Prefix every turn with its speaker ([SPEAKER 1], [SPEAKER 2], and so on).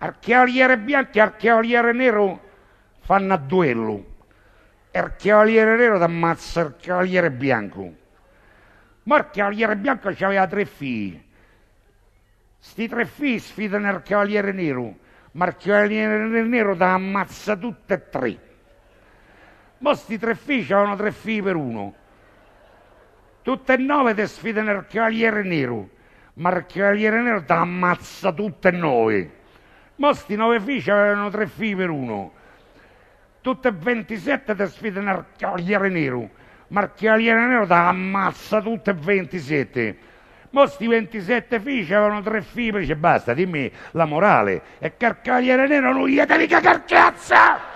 [SPEAKER 1] il cavaliere bianco e il cavaliere nero fanno a duello. Il cavaliere nero ammazza il cavaliere bianco. Ma il cavaliere bianco aveva tre figli. Sti tre figli sfidano il cavaliere nero. Ma il cavaliere nero ti ammazza tutti e tre. Ma sti tre figli avevano tre figli per uno. Tutte e nove ti sfidano il cavaliere nero. Ma il cavaliere nero ti ammazza tutte e nove. Ma nove figli avevano tre figli per uno. Tutte e 27 ti sfida un archialiere nero. Ma archialiere nero ti ammazza tutte e 27. Ma sti 27 figli avevano tre figli, dice basta, dimmi la morale. E carcagliere nero non gli devi cagare cazzo!